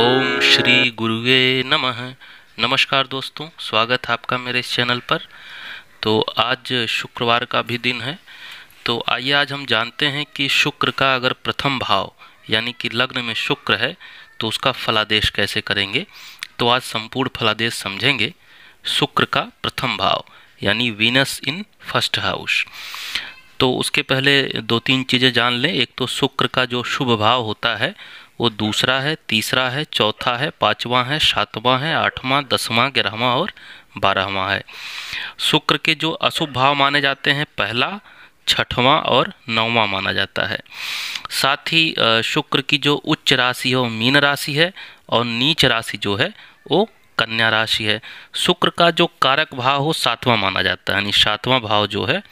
ओम श्री गुरुवे नमः नमस्कार दोस्तों स्वागत है आपका मेरे इस चैनल पर तो आज शुक्रवार का भी दिन है तो आइए आज हम जानते हैं कि शुक्र का अगर प्रथम भाव यानी कि लग्न में शुक्र है तो उसका फलादेश कैसे करेंगे तो आज संपूर्ण फलादेश समझेंगे शुक्र का प्रथम भाव यानी वीनस इन फर्स्ट हाउस तो उसके पहले दो तीन चीज़ें जान लें एक तो शुक्र का जो शुभ भाव होता है वो दूसरा है तीसरा है चौथा है पाँचवा है सातवां है आठवां दसवां ग्यारहवा और बारहवां है शुक्र के जो अशुभ भाव माने जाते हैं पहला छठवां और नौवां माना जाता है साथ ही शुक्र की जो उच्च राशि है वो मीन राशि है और नीच राशि जो है वो कन्या राशि है शुक्र का जो कारक भाव हो सातवां माना जाता है यानी सातवां भाव जो है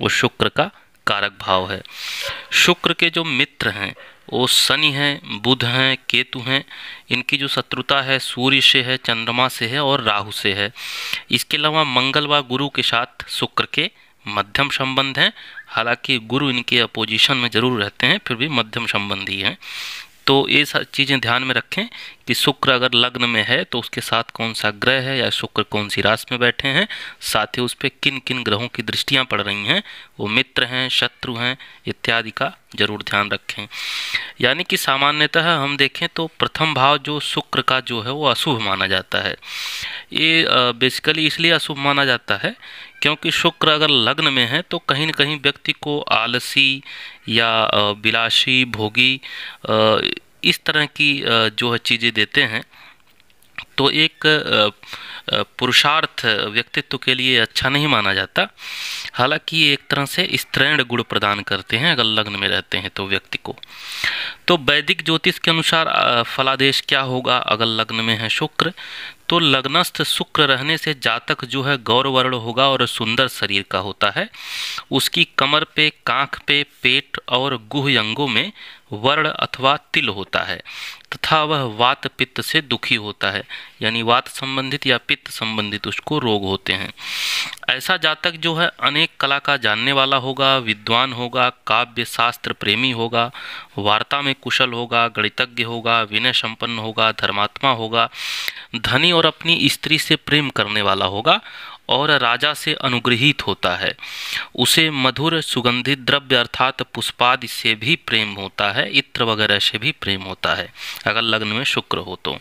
वो शुक्र का कारक भाव है शुक्र के जो मित्र हैं वो शनि हैं बुध हैं केतु हैं इनकी जो शत्रुता है सूर्य से है चंद्रमा से है और राहु से है इसके अलावा मंगल व गुरु के साथ शुक्र के मध्यम संबंध हैं हालांकि गुरु इनके अपोजिशन में ज़रूर रहते हैं फिर भी मध्यम संबंधी हैं तो ये सब चीज़ें ध्यान में रखें कि शुक्र अगर लग्न में है तो उसके साथ कौन सा ग्रह है या शुक्र कौन सी राशि में बैठे हैं साथ ही उस पर किन किन ग्रहों की दृष्टियाँ पड़ रही हैं वो मित्र हैं शत्रु हैं इत्यादि का जरूर ध्यान रखें यानी कि सामान्यतः हम देखें तो प्रथम भाव जो शुक्र का जो है वो अशुभ माना जाता है ये बेसिकली इसलिए अशुभ माना जाता है क्योंकि शुक्र अगर लग्न में है तो कहीं ना कहीं व्यक्ति को आलसी या विलासी भोगी इस तरह की जो है चीज़ें देते हैं तो एक पुरुषार्थ व्यक्तित्व के लिए अच्छा नहीं माना जाता हालांकि एक तरह से स्त्रैण गुण प्रदान करते हैं अगर लग्न में रहते हैं तो व्यक्ति को तो वैदिक ज्योतिष के अनुसार फलादेश क्या होगा अगर लग्न में है शुक्र तो लग्नस्थ शुक्र रहने से जातक जो है गौरवर्ण होगा और सुंदर शरीर का होता है उसकी कमर पे कांख पे पेट और गुह अंगों में वर्ण अथवा तिल होता है तथा वह वात पित्त से दुखी होता है यानी वात संबंधित या पित्त संबंधित उसको रोग होते हैं ऐसा जातक जो है अनेक कला का जानने वाला होगा विद्वान होगा काव्य शास्त्र प्रेमी होगा वार्ता में कुशल होगा गणितज्ञ होगा विनय संपन्न होगा धर्मात्मा होगा धनी और अपनी स्त्री से प्रेम करने वाला होगा और राजा से अनुग्रहित होता है उसे मधुर सुगंधित द्रव्य अर्थात पुष्पादि से भी प्रेम होता है इत्र वगैरह से भी प्रेम होता है अगर लग्न में शुक्र हो तो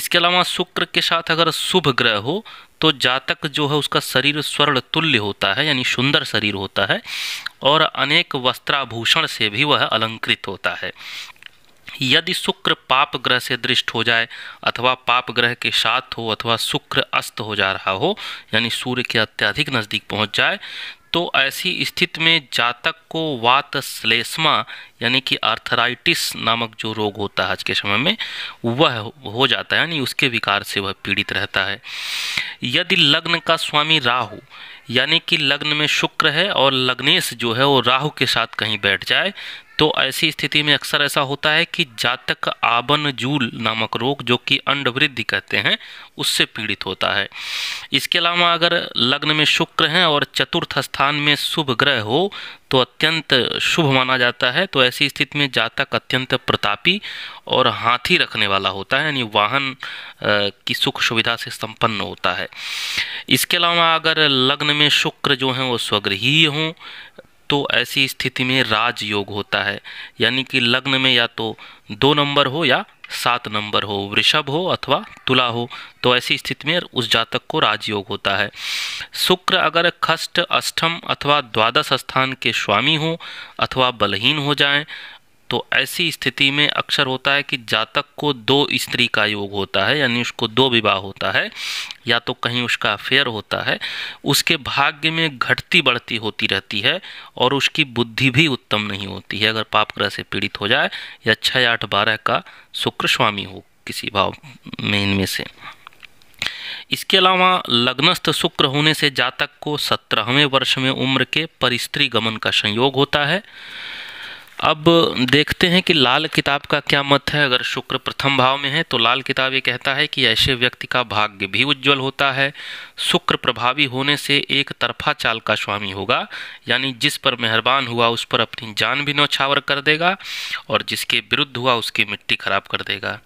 इसके अलावा शुक्र के साथ अगर शुभ ग्रह हो तो जातक जो है उसका शरीर स्वर्ण तुल्य होता है यानी सुंदर शरीर होता है और अनेक वस्त्राभूषण से भी वह अलंकृत होता है यदि शुक्र पाप ग्रह से दृष्ट हो जाए अथवा पाप ग्रह के साथ हो अथवा शुक्र अस्त हो जा रहा हो यानी सूर्य के अत्यधिक नज़दीक पहुंच जाए तो ऐसी स्थिति में जातक को वात श्लेष्मा यानी कि आर्थराइटिस नामक जो रोग होता है आज के समय में वह हो जाता है यानी उसके विकार से वह पीड़ित रहता है यदि लग्न का स्वामी राहु यानी कि लग्न में शुक्र है और लग्नेश जो है वो राहु के साथ कहीं बैठ जाए तो ऐसी स्थिति में अक्सर ऐसा होता है कि जातक आबन जूल नामक रोग जो कि अंड वृद्धि कहते हैं उससे पीड़ित होता है इसके अलावा अगर लग्न में शुक्र हैं और चतुर्थ स्थान स्थान में शुभ ग्रह हो तो अत्यंत शुभ माना जाता है तो ऐसी स्थिति में जातक अत्यंत प्रतापी और हाथी रखने वाला होता है यानी वाहन की सुख सुविधा से संपन्न होता है इसके अलावा अगर लग्न में शुक्र जो हैं वो स्वगृही हों तो ऐसी स्थिति में राजयोग होता है यानी कि लग्न में या तो दो नंबर हो या सात नंबर हो वृषभ हो अथवा तुला हो तो ऐसी स्थिति में उस जातक को राजयोग होता है शुक्र अगर खष्ट अष्टम अथवा द्वादश स्थान के स्वामी हो अथवा बलहीन हो जाएं तो ऐसी स्थिति में अक्सर होता है कि जातक को दो स्त्री का योग होता है यानी उसको दो विवाह होता है या तो कहीं उसका अफेयर होता है उसके भाग्य में घटती बढ़ती होती रहती है और उसकी बुद्धि भी उत्तम नहीं होती है अगर पाप ग्रह से पीड़ित हो जाए या छः आठ बारह का शुक्र स्वामी हो किसी भाव में इनमें से इसके अलावा लग्नस्थ शुक्र होने से जातक को सत्रहवें वर्ष में उम्र के पर स्त्री गमन का संयोग होता है अब देखते हैं कि लाल किताब का क्या मत है अगर शुक्र प्रथम भाव में है तो लाल किताब ये कहता है कि ऐसे व्यक्ति का भाग्य भी उज्जवल होता है शुक्र प्रभावी होने से एक तरफा चाल का स्वामी होगा यानी जिस पर मेहरबान हुआ उस पर अपनी जान भी नौछावर कर देगा और जिसके विरुद्ध हुआ उसकी मिट्टी खराब कर देगा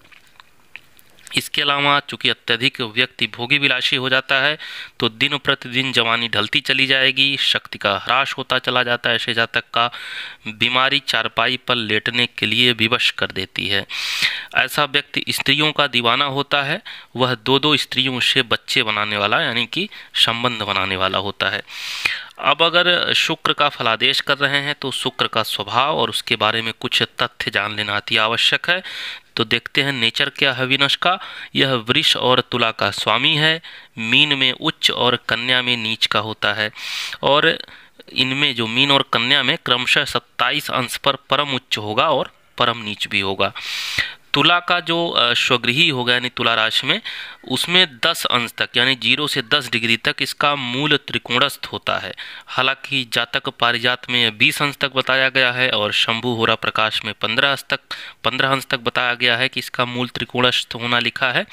इसके अलावा चूँकि अत्यधिक व्यक्ति भोगी विलासी हो जाता है तो दिन प्रतिदिन जवानी ढलती चली जाएगी शक्ति का ह्रास होता चला जाता है ऐसे जातक का बीमारी चारपाई पर लेटने के लिए विवश कर देती है ऐसा व्यक्ति स्त्रियों का दीवाना होता है वह दो दो स्त्रियों से बच्चे बनाने वाला यानी कि संबंध बनाने वाला होता है अब अगर शुक्र का फलादेश कर रहे हैं तो शुक्र का स्वभाव और उसके बारे में कुछ तथ्य जान लेना अति आवश्यक है तो देखते हैं नेचर क्या है विनश का यह वृष और तुला का स्वामी है मीन में उच्च और कन्या में नीच का होता है और इनमें जो मीन और कन्या में क्रमशः 27 अंश पर परम उच्च होगा और परम नीच भी होगा तुला का जो स्वगृही होगा यानी तुला राशि में उसमें 10 अंश तक यानी जीरो से 10 डिग्री तक इसका मूल त्रिकोणस्थ होता है हालांकि जातक पारिजात में 20 अंश तक बताया गया है और शंभु होरा प्रकाश में 15 अंश तक 15 अंश तक बताया गया है कि इसका मूल त्रिकोणस्थ होना लिखा है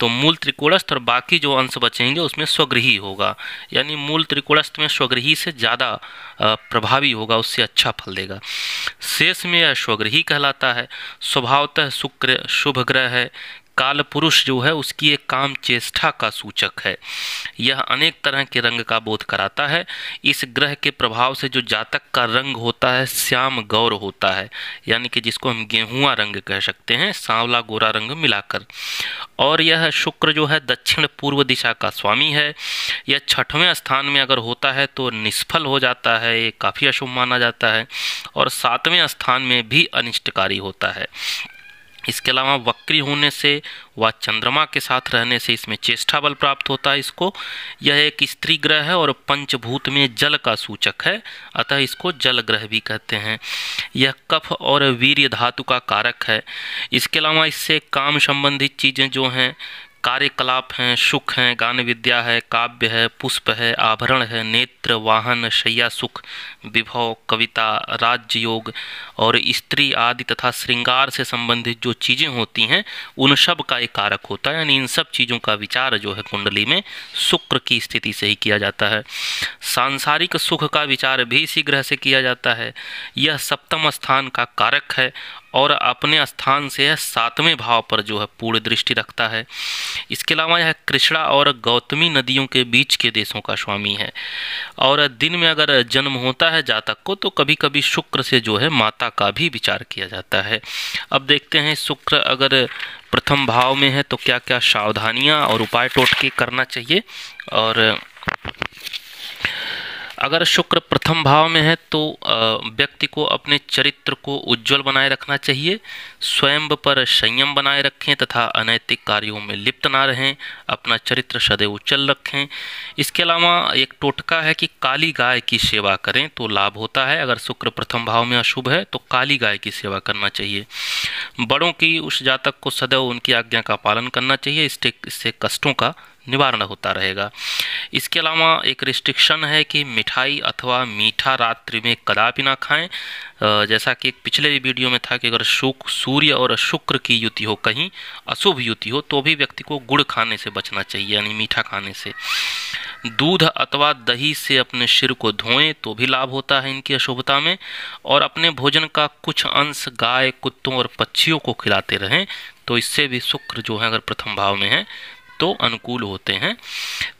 तो मूल त्रिकोणस्थ और बाकी जो अंश बचेंगे उसमें स्वगृही होगा यानी मूल त्रिकोणस्थ में स्वगृही से ज़्यादा प्रभावी होगा उससे अच्छा फल देगा शेष में यह स्वगृही कहलाता है स्वभावतः शुक्र शुभ ग्रह है काल पुरुष जो है उसकी एक काम चेष्टा का सूचक है यह अनेक तरह के रंग का बोध कराता है इस ग्रह के प्रभाव से जो जातक का रंग होता है श्याम गौर होता है यानी कि जिसको हम गेहूं रंग कह सकते हैं सांवला गोरा रंग मिलाकर और यह शुक्र जो है दक्षिण पूर्व दिशा का स्वामी है यह छठवें स्थान में अगर होता है तो निष्फल हो जाता है ये काफ़ी अशुभ माना जाता है और सातवें स्थान में भी अनिष्टकारी होता है इसके अलावा वक्री होने से व चंद्रमा के साथ रहने से इसमें चेष्टा बल प्राप्त होता है इसको यह एक स्त्री ग्रह है और पंचभूत में जल का सूचक है अतः इसको जल ग्रह भी कहते हैं यह कफ और वीर्य धातु का कारक है इसके अलावा इससे काम संबंधित चीज़ें जो हैं कार्यकलाप हैं सुख हैं गान विद्या है काव्य है पुष्प है आभरण है नेत्र वाहन शैया सुख विभव कविता राज्य योग और स्त्री आदि तथा श्रृंगार से संबंधित जो चीज़ें होती हैं उन सब का एक कारक होता है यानी इन सब चीज़ों का विचार जो है कुंडली में शुक्र की स्थिति से ही किया जाता है सांसारिक सुख का विचार भी इसी ग्रह से किया जाता है यह सप्तम स्थान का कारक है और अपने स्थान से सातवें भाव पर जो है पूर्ण दृष्टि रखता है इसके अलावा यह कृष्णा और गौतमी नदियों के बीच के देशों का स्वामी है और दिन में अगर जन्म होता है जातक को तो कभी कभी शुक्र से जो है माता का भी विचार किया जाता है अब देखते हैं शुक्र अगर प्रथम भाव में है तो क्या क्या सावधानियाँ और उपाय टोटके करना चाहिए और अगर शुक्र प्रथम भाव में है तो व्यक्ति को अपने चरित्र को उज्जवल बनाए रखना चाहिए स्वयं पर संयम बनाए रखें तथा अनैतिक कार्यों में लिप्त ना रहें अपना चरित्र सदैव उज्जवल रखें इसके अलावा एक टोटका है कि काली गाय की सेवा करें तो लाभ होता है अगर शुक्र प्रथम भाव में अशुभ है तो काली गाय की सेवा करना चाहिए बड़ों की उस जातक को सदैव उनकी आज्ञा का पालन करना चाहिए इससे कष्टों का निवारण होता रहेगा इसके अलावा एक रिस्ट्रिक्शन है कि मिठाई अथवा मीठा रात्रि में कदापि ना खाएं जैसा कि पिछले भी वीडियो में था कि अगर शुक सूर्य और शुक्र की युति हो कहीं अशुभ युति हो तो भी व्यक्ति को गुड़ खाने से बचना चाहिए यानी मीठा खाने से दूध अथवा दही से अपने सिर को धोएं तो भी लाभ होता है इनकी अशुभता में और अपने भोजन का कुछ अंश गाय कुत्तों और पक्षियों को खिलाते रहें तो इससे भी शुक्र जो है अगर प्रथम भाव में है तो अनुकूल होते हैं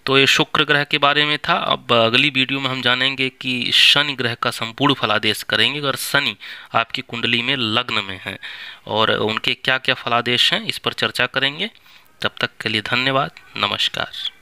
तो ये शुक्र ग्रह के बारे में था अब अगली वीडियो में हम जानेंगे कि शनि ग्रह का संपूर्ण फलादेश करेंगे अगर शनि आपकी कुंडली में लग्न में है और उनके क्या क्या फलादेश हैं इस पर चर्चा करेंगे तब तक के लिए धन्यवाद नमस्कार